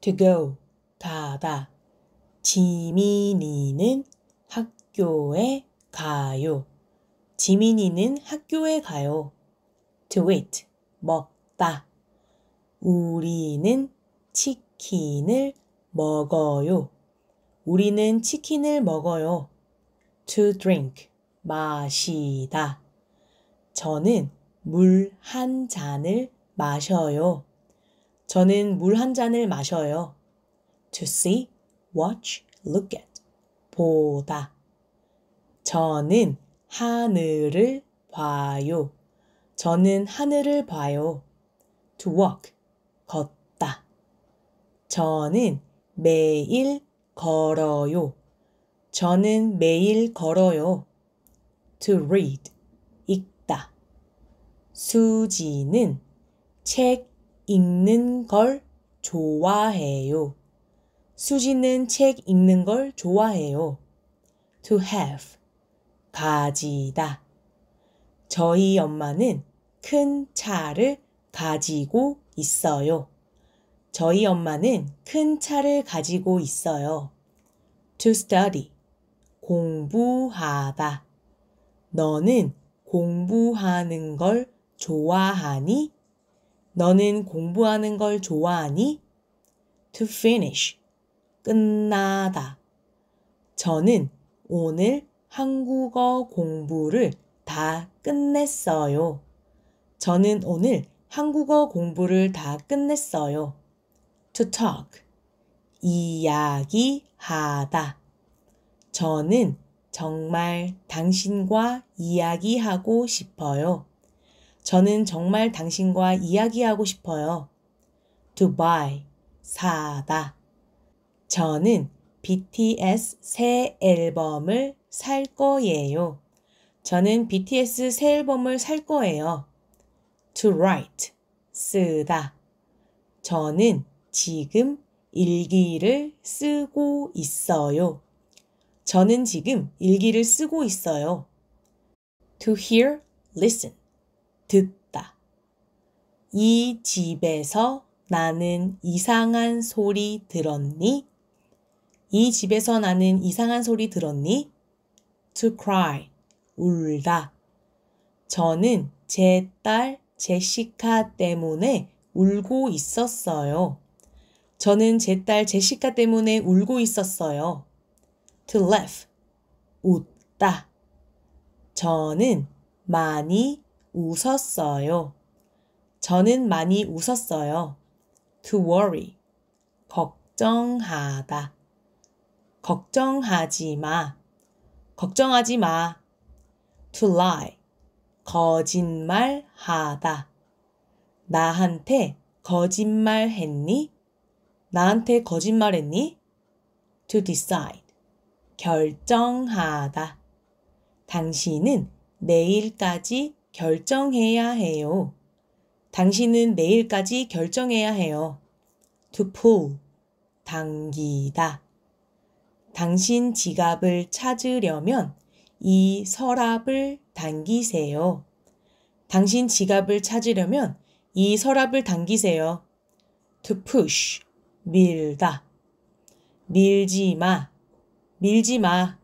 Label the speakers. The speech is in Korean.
Speaker 1: to go, 가다. 지민이는 학교에 가요. 지민이는 학교에 가요. to eat, 먹다. 우리는 치킨을 먹어요. 우리는 치킨을 먹어요. to drink, 마시다. 저는 물 한 잔을 마셔요. 저는 물 한 잔을 마셔요. To see, watch, look at. 보다. 저는 하늘을 봐요. 저는 하늘을 봐요. To walk, 걷다. 저는 매일 걸어요. 저는 매일 걸어요. To read, 읽다. 수지는 책 읽는 걸 좋아해요. 수지는 책 읽는 걸 좋아해요. to have 가지다. 저희 엄마는 큰 차를 가지고 있어요. 저희 엄마는 큰 차를 가지고 있어요. to study 공부하다. 너는 공부하는 걸 좋아하니? 너는 공부하는 걸 좋아하니? To finish. 끝나다. 저는 오늘 한국어 공부를 다 끝냈어요. 저는 오늘 한국어 공부를 다 끝냈어요. To talk. 이야기하다. 저는 정말 당신과 이야기하고 싶어요. 저는 정말 당신과 이야기하고 싶어요. To buy, 사다. 저는 BTS 새 앨범을 살 거예요. 저는 BTS 새 앨범을 살 거예요. To write, 쓰다. 저는 지금 일기를 쓰고 있어요. 저는 지금 일기를 쓰고 있어요. To hear, listen. 듣다. 이 집에서 나는 이상한 소리 들었니? 이 집에서 나는 이상한 소리 들었니? to cry, 울다. 저는 제 딸 제시카 때문에 울고 있었어요. 저는 제 딸 제시카 때문에 울고 있었어요. to laugh, 웃다. 저는 많이 웃었어요. 저는 많이 웃었어요. To worry. 걱정하다. 걱정하지 마. 걱정하지 마. To lie. 거짓말 하다. 나한테 거짓말 했니? 나한테 거짓말 했니? To decide. 결정하다. 당신은 내일까지 결정해야 해요. 당신은 내일까지 결정해야 해요. To pull. 당기다. 당신 지갑을 찾으려면 이 서랍을 당기세요. 당신 지갑을 찾으려면 이 서랍을 당기세요. to push, 밀다. 밀지 마, 밀지 마.